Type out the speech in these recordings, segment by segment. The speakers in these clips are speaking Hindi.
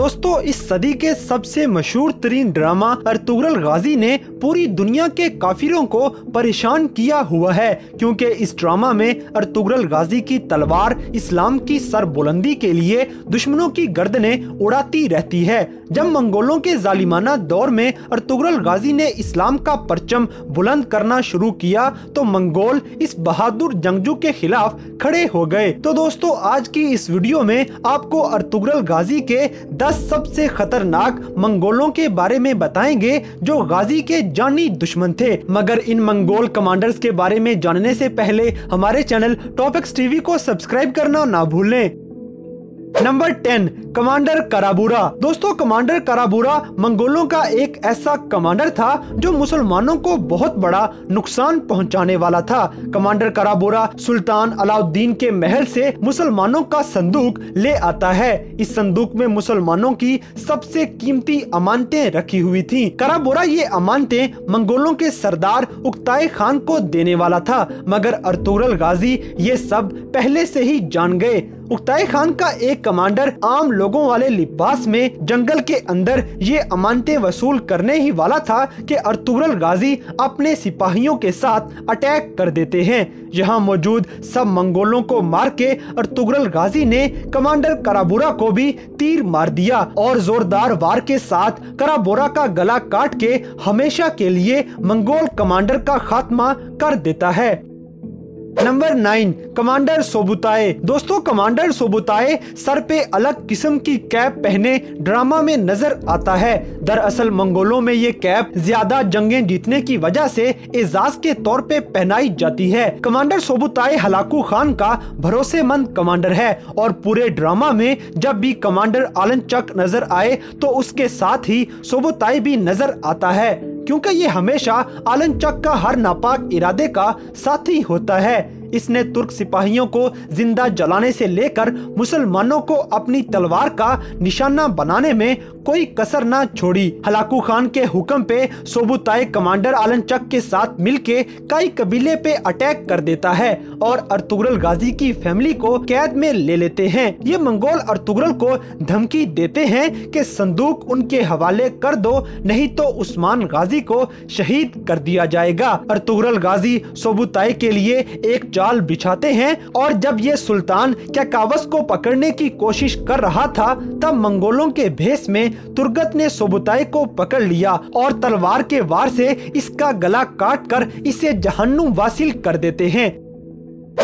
दोस्तों इस सदी के सबसे मशहूर तरीन ड्रामा अर्तुगरल गाजी ने पूरी दुनिया के काफिरों को परेशान किया हुआ है क्योंकि इस ड्रामा में अर्तुगरल गाजी की तलवार इस्लाम की सरबुलंदी के लिए दुश्मनों की गर्दने उड़ाती रहती है जब मंगोलों के जालिमाना दौर में अर्तुगरल गाजी ने इस्लाम का परचम बुलंद करना शुरू किया तो मंगोल इस बहादुर जंगजू के खिलाफ खड़े हो गए तो दोस्तों आज की इस वीडियो में आपको अर्तुगरल गाजी के दस का सबसे खतरनाक मंगोलों के बारे में बताएंगे जो गाजी के जानी दुश्मन थे मगर इन मंगोल कमांडर्स के बारे में जानने से पहले हमारे चैनल टॉपिक्स टीवी को सब्सक्राइब करना ना भूलें नंबर टेन कमांडर कराबूरा दोस्तों कमांडर कराबूरा मंगोलों का एक ऐसा कमांडर था जो मुसलमानों को बहुत बड़ा नुकसान पहुंचाने वाला था कमांडर कराबूरा सुल्तान अलाउद्दीन के महल से मुसलमानों का संदूक ले आता है इस संदूक में मुसलमानों की सबसे कीमती अमानतें रखी हुई थी कराबोरा ये अमानते मंगोलों के सरदार उक्ताई खान को देने वाला था मगर अर्तुगरल गाजी ये सब पहले से ही जान गए उक्ताई खान का एक कमांडर आम लोगों वाले लिबास में जंगल के अंदर ये अमानते वसूल करने ही वाला था कि अर्तुगरल गाजी अपने सिपाहियों के साथ अटैक कर देते हैं यहाँ मौजूद सब मंगोलों को मार के अर्तुगरल गाजी ने कमांडर कराबुरा को भी तीर मार दिया और जोरदार वार के साथ कराबोरा का गला काट के हमेशा के लिए मंगोल कमांडर का खात्मा कर देता है नंबर नाइन कमांडर सोबुताए दोस्तों कमांडर सोबुताए सर पे अलग किस्म की कैप पहने ड्रामा में नजर आता है दरअसल मंगोलों में ये कैप ज्यादा जंगें जीतने की वजह से एजाज के तौर पे पहनाई जाती है कमांडर सोबुताए हलाकू खान का भरोसेमंद कमांडर है और पूरे ड्रामा में जब भी कमांडर आलन चक नजर आए तो उसके साथ ही सोबुताई भी नजर आता है क्योंकि ये हमेशा आलन चक का हर नापाक इरादे का साथी होता है इसने तुर्क सिपाहियों को जिंदा जलाने से लेकर मुसलमानों को अपनी तलवार का निशाना बनाने में कोई कसर ना छोड़ी हलाकू खान के हुक्म पे सोबुताई कमांडर आलन चक के साथ मिलके कई कबीले पे अटैक कर देता है और अर्तुगरल गाजी की फैमिली को कैद में ले लेते हैं ये मंगोल अर्तुगरल को धमकी देते हैं कि संदूक उनके हवाले कर दो नहीं तो उस्मान गाजी को शहीद कर दिया जाएगा अर्तुगरल गाजी सोबुताई के लिए एक जाल बिछाते हैं और जब ये सुल्तान कैकावस को पकड़ने की कोशिश कर रहा था तब मंगोलों के भेस में तुर्गत ने सोबुताई को पकड़ लिया और तलवार के वार से इसका गला काट कर इसे जहन्नुम वासिल कर देते हैं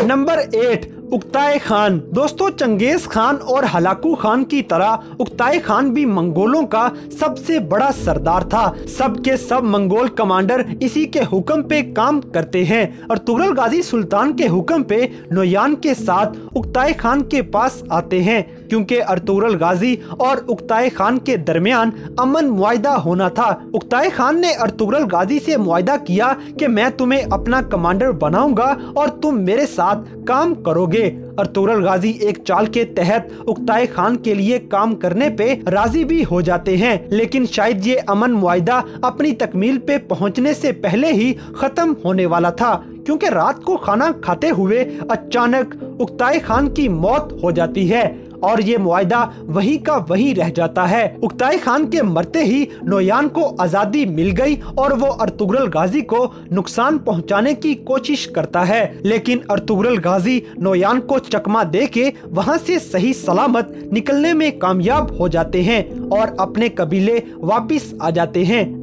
नंबर एट उक्ताय खान दोस्तों चंगेज खान और हलाकू खान की तरह उक्ताय खान भी मंगोलों का सबसे बड़ा सरदार था सब के सब मंगोल कमांडर इसी के हुक्म पे काम करते हैं और तुगलक गाजी सुल्तान के हुक्म पे नोयान के साथ उक्ताय खान के पास आते हैं क्योंकि अर्तुरल गाजी और उक्ताए खान के दरमियान अमन मुआदा होना था उक्ताए खान ने अर्तुरल गाजी से मुआदा किया कि मैं तुम्हें अपना कमांडर बनाऊंगा और तुम मेरे साथ काम करोगे अर्तुरल गाजी एक चाल के तहत उक्ताए खान के लिए काम करने पे राजी भी हो जाते हैं लेकिन शायद ये अमन मुआदा अपनी तकमील पे पहुँचने से पहले ही खत्म होने वाला था क्योंकि रात को खाना खाते हुए अचानक उक्ताए खान की मौत हो जाती है और ये मुआदा वही का वही रह जाता है उक्ताई खान के मरते ही नोयान को आज़ादी मिल गई और वो अर्तुगरल गाजी को नुकसान पहुंचाने की कोशिश करता है लेकिन अर्तुगरल गाजी नोयान को चकमा दे के वहाँ से सही सलामत निकलने में कामयाब हो जाते हैं और अपने कबीले वापिस आ जाते हैं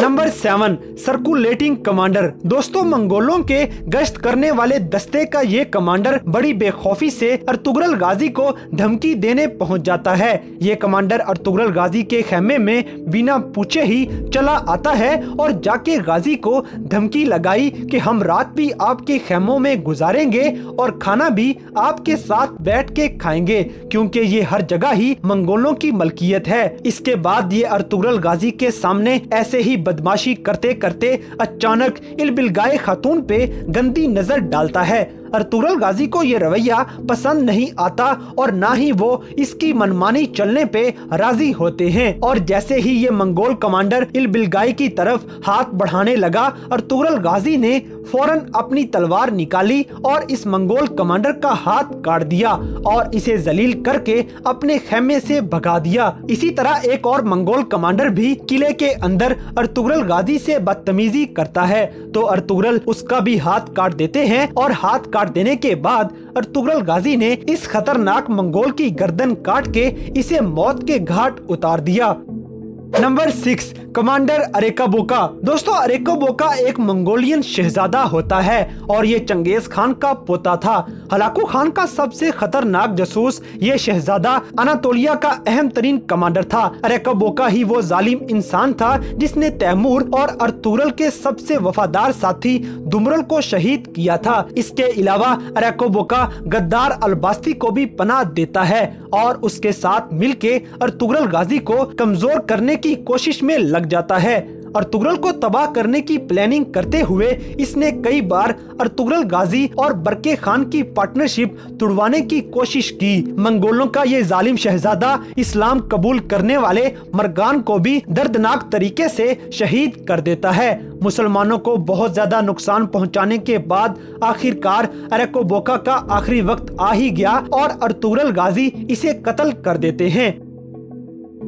नंबर सेवन सर्कुलेटिंग कमांडर दोस्तों मंगोलों के गश्त करने वाले दस्ते का ये कमांडर बड़ी बेखौफी से अर्तुगरल गाजी को धमकी देने पहुंच जाता है ये कमांडर अर्तुगरल गाजी के खेमे में बिना पूछे ही चला आता है और जाके गाजी को धमकी लगाई कि हम रात भी आपके खेमों में गुजारेंगे और खाना भी आपके साथ बैठ के खाएंगे क्यूँकी ये हर जगह ही मंगोलों की मलकियत है इसके बाद ये अर्तुगरल गाजी के सामने ऐसे ही बदमाशी करते करते अचानक इलबिलगाय खातून पे गंदी नजर डालता है अरतुरल गाजी को ये रवैया पसंद नहीं आता और ना ही वो इसकी मनमानी चलने पे राजी होते हैं और जैसे ही ये मंगोल कमांडर इलबिलगाई की तरफ हाथ बढ़ाने लगा अरतुरल गाजी ने फौरन अपनी तलवार निकाली और इस मंगोल कमांडर का हाथ काट दिया और इसे जलील करके अपने खेमे से भगा दिया इसी तरह एक और मंगोल कमांडर भी किले के अंदर अर्तुगरल गाजी से बदतमीजी करता है तो अर्तुगरल उसका भी हाथ काट देते हैं और हाथ काट देने के बाद अर्तुगरल गाजी ने इस खतरनाक मंगोल की गर्दन काट के इसे मौत के घाट उतार दिया नंबर सिक्स कमांडर अरेका बोका दोस्तों अरेका बोका एक मंगोलियन शहजादा होता है और ये चंगेज खान का पोता था हलाकू खान का सबसे खतरनाक जसूस ये शहजादा अनातोलिया का अहम तरीन कमांडर था अरेका बोका ही वो जालिम इंसान था जिसने तैमूर और अर्तुरल के सबसे वफादार साथी दुमरल को शहीद किया था इसके अलावा अरेको बोका गद्दार अलबास्ती को भी पनाह देता है और उसके साथ मिल के गाजी को कमजोर करने की कोशिश में लग जाता है अर्तुगरल को तबाह करने की प्लानिंग करते हुए इसने कई बार अर्तुगरल गाजी और बरके खान की पार्टनरशिप तुड़वाने की कोशिश की मंगोलों का ये जालिम शहजादा इस्लाम कबूल करने वाले मरगान को भी दर्दनाक तरीके से शहीद कर देता है मुसलमानों को बहुत ज्यादा नुकसान पहुंचाने के बाद आखिरकार अरेकोबोका का आखिरी वक्त आ ही गया और अर्तुगरल गाजी इसे कत्ल कर देते हैं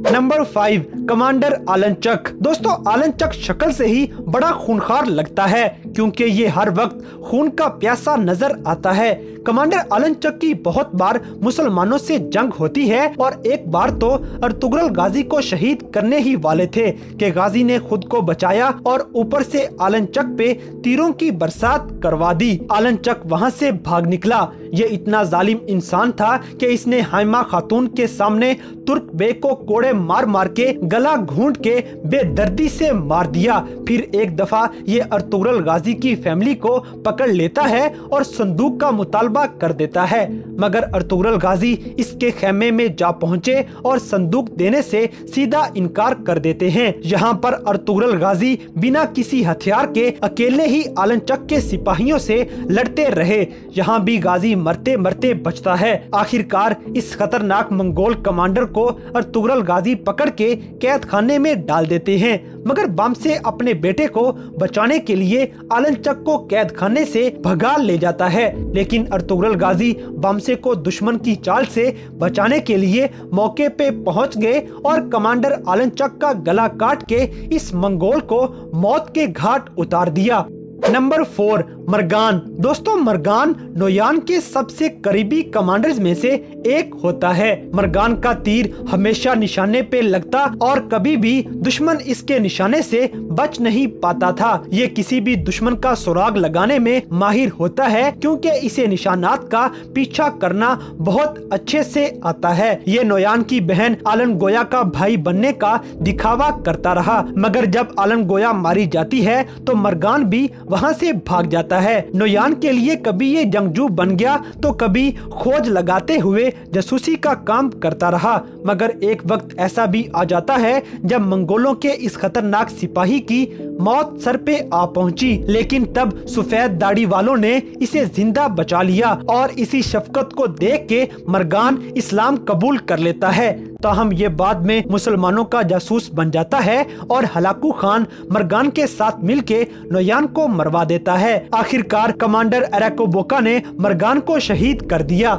number five commander Alan Chuck दोस्तों आलन चक शक्ल से ही बड़ा खूनखार लगता है क्योंकि ये हर वक्त खून का प्यासा नजर आता है कमांडर आलन चक की बहुत बार मुसलमानों से जंग होती है और एक बार तो अर्तुगरल गाजी को शहीद करने ही वाले थे कि गाजी ने खुद को बचाया और ऊपर से आलन चक पे तीरों की बरसात करवा दी आलन चक वहाँ से भाग निकला ये इतना जालिम इंसान था कि इसने हाइमा खातून के सामने तुर्क बे को कोड़े कोड़े मार मार के गला घूंट के बेदर्दी से मार दिया फिर एक दफा ये अर्तुगरल गाजी की फैमिली को पकड़ लेता है और संदूक का मुतालबा कर देता है मगर अर्तुगरल गाजी इसके खेमे में जा पहुँचे और संदूक देने से सीधा इनकार कर देते हैं यहाँ पर अर्तुगरल गाजी बिना किसी हथियार के अकेले ही आलनचक के सिपाहियों से लड़ते रहे यहाँ भी गाजी मरते मरते बचता है आखिरकार इस खतरनाक मंगोल कमांडर को अर्तुगरल गाजी बाजी पकड़ के कैद खाने में डाल देते हैं मगर बम से अपने बेटे को बचाने के लिए आलन चक को कैद खाने से भगा ले जाता है लेकिन अर्तुगरल गाजी बमसे को दुश्मन की चाल से बचाने के लिए मौके पे पहुंच गए और कमांडर आलन चक का गला काट के इस मंगोल को मौत के घाट उतार दिया नंबर फोर मरगान दोस्तों मरगान नोयान के सबसे करीबी कमांडर्स में से एक होता है मरगान का तीर हमेशा निशाने पे लगता और कभी भी दुश्मन इसके निशाने से बच नहीं पाता था ये किसी भी दुश्मन का सुराग लगाने में माहिर होता है क्योंकि इसे निशानात का पीछा करना बहुत अच्छे से आता है ये नोयान की बहन आलन गोया का भाई बनने का दिखावा करता रहा मगर जब आलन गोया मारी जाती है तो मरगान भी वहाँ से भाग जाता है नोयान के लिए कभी ये जंगजू बन गया तो कभी खोज लगाते हुए जासूसी का काम करता रहा मगर एक वक्त ऐसा भी आ जाता है जब मंगोलों के इस खतरनाक सिपाही की मौत सर पे आ पहुंची लेकिन तब सफेद दाढ़ी वालों ने इसे जिंदा बचा लिया और इसी शफकत को देख के मरगान इस्लाम कबूल कर लेता है ताहम ये बाद में मुसलमानों का जासूस बन जाता है और हलाकू खान मरगान के साथ मिल के नोयान को मरवा देता है आखिरकार कमांडर अरेको बोका ने मरगान को शहीद कर दिया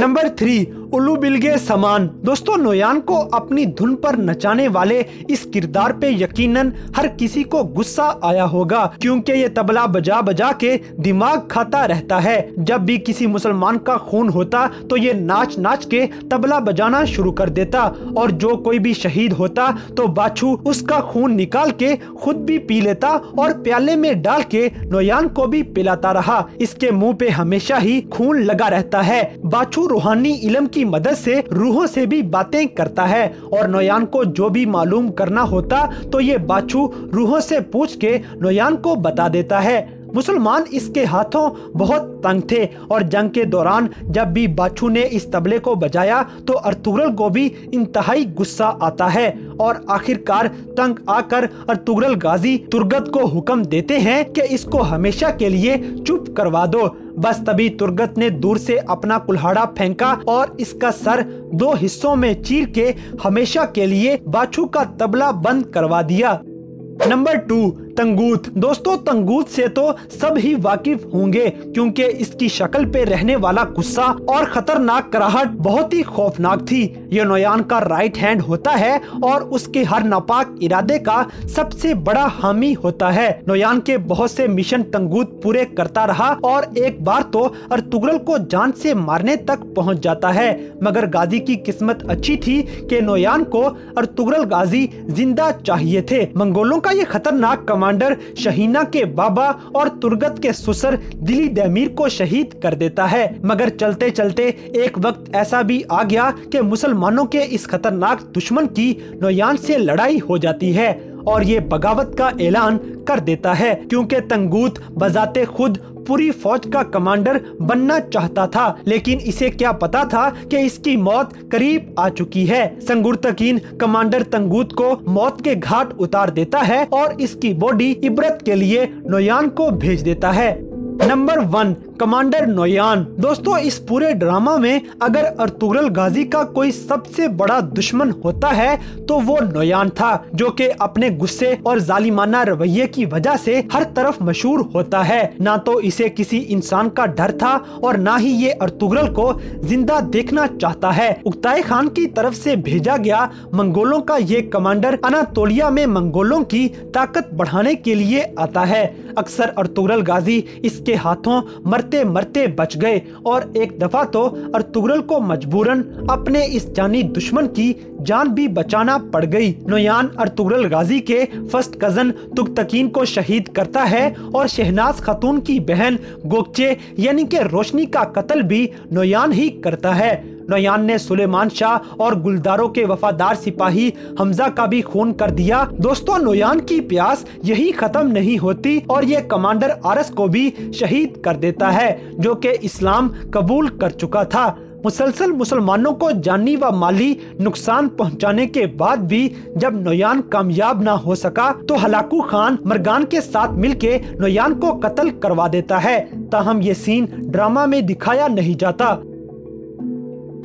नंबर थ्री उल्लू के समान दोस्तों नोयान को अपनी धुन पर नचाने वाले इस किरदार पे यकीनन हर किसी को गुस्सा आया होगा क्योंकि ये तबला बजा बजा के दिमाग खाता रहता है जब भी किसी मुसलमान का खून होता तो ये नाच नाच के तबला बजाना शुरू कर देता और जो कोई भी शहीद होता तो बाछू उसका खून निकाल के खुद भी पी लेता और प्याले में डाल के नोयान को भी पिलाता रहा इसके मुंह पे हमेशा ही खून लगा रहता है बाछू रूहानी इलम की की मदद से रूहों से भी बातें करता है और नोयान को जो भी मालूम करना होता तो ये बाछू रूहों से पूछ के नोयान को बता देता है मुसलमान इसके हाथों बहुत तंग थे और जंग के दौरान जब भी बाछू ने इस तबले को बजाया तो अर्तुगरल को भी इंतहाई गुस्सा आता है और आखिरकार तंग आकर अर्तुगरल गाजी तुर्गत को हुक्म देते हैं कि इसको हमेशा के लिए चुप करवा दो बस तभी तुर्गत ने दूर से अपना कुल्हाड़ा फेंका और इसका सर दो हिस्सों में चीर के हमेशा के लिए बाछू का तबला बंद करवा दिया नंबर टू तंगूत दोस्तों तंगूत से तो सब ही वाकिफ होंगे क्योंकि इसकी शक्ल पे रहने वाला गुस्सा और खतरनाक कराहट बहुत ही खौफनाक थी ये नोयान का राइट हैंड होता है और उसके हर नापाक इरादे का सबसे बड़ा हामी होता है नोयान के बहुत से मिशन तंगूत पूरे करता रहा और एक बार तो अर्तुगरल को जान से मारने तक पहुँच जाता है मगर गाजी की किस्मत अच्छी थी के नोयान को अर्तुगरल गाजी जिंदा चाहिए थे मंगोलों का ये खतरनाक कमा कमांडर शहीना के बाबा और तुर्गत के सुसर दिली दमीर को शहीद कर देता है मगर चलते चलते एक वक्त ऐसा भी आ गया कि मुसलमानों के इस खतरनाक दुश्मन की नोयान से लड़ाई हो जाती है और ये बगावत का ऐलान कर देता है क्योंकि तंगूत बजाते खुद पूरी फौज का कमांडर बनना चाहता था लेकिन इसे क्या पता था कि इसकी मौत करीब आ चुकी है संगुर कमांडर तंगूत को मौत के घाट उतार देता है और इसकी बॉडी इबरत के लिए नोयान को भेज देता है नंबर वन कमांडर नोयान दोस्तों इस पूरे ड्रामा में अगर अर्तुगरल गाजी का कोई सबसे बड़ा दुश्मन होता है तो वो नोयान था जो कि अपने गुस्से और जालिमाना रवैये की वजह से हर तरफ मशहूर होता है ना तो इसे किसी इंसान का डर था और ना ही ये अर्तुगरल को जिंदा देखना चाहता है उगताए खान की तरफ से भेजा गया मंगोलों का ये कमांडर अनातोलिया में मंगोलों की ताकत बढ़ाने के लिए आता है अक्सर अर्तुगरल गाजी इसके हाथों मर मरते मरते बच गए और एक दफा तो अर्तुगरल को मजबूरन अपने इस जानी दुश्मन की जान भी बचाना पड़ गई नोयान अर्तुगरल गाजी के फर्स्ट कजन तुगतकीन को शहीद करता है और शहनाज खातून की बहन गोकचे यानी के रोशनी का कत्ल भी नोयान ही करता है नोयान ने सुलेमान शाह और गुलदारों के वफादार सिपाही हमजा का भी खून कर दिया दोस्तों नोयान की प्यास यही खत्म नहीं होती और ये कमांडर आरस को भी शहीद कर देता है जो कि इस्लाम कबूल कर चुका था मुसलसल मुसलमानों को जानी व माली नुकसान पहुंचाने के बाद भी जब नोयान कामयाब ना हो सका तो हलाकू खान मरगान के साथ मिलके नोयान को कत्ल करवा देता है ताहम ये सीन ड्रामा में दिखाया नहीं जाता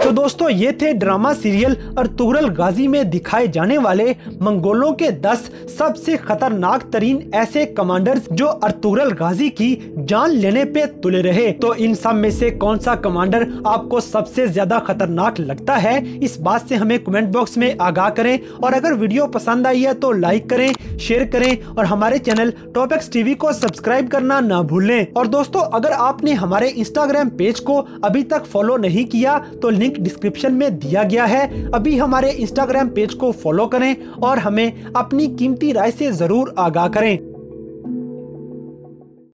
तो दोस्तों ये थे ड्रामा सीरियल अर्तुगरल गाजी में दिखाए जाने वाले मंगोलों के 10 सबसे खतरनाक तरीन ऐसे कमांडर्स जो अर्तुगरल गाजी की जान लेने पे तुले रहे तो इन सब में से कौन सा कमांडर आपको सबसे ज्यादा खतरनाक लगता है इस बात से हमें कमेंट बॉक्स में आगाह करें और अगर वीडियो पसंद आई है तो लाइक करें शेयर करें और हमारे चैनल टॉपिक्स टीवी को सब्सक्राइब करना न भूलें और दोस्तों अगर आपने हमारे इंस्टाग्राम पेज को अभी तक फॉलो नहीं किया तो लिंक लिंक डिस्क्रिप्शन में दिया गया है अभी हमारे इंस्टाग्राम पेज को फॉलो करें और हमें अपनी कीमती राय से जरूर आगाह करें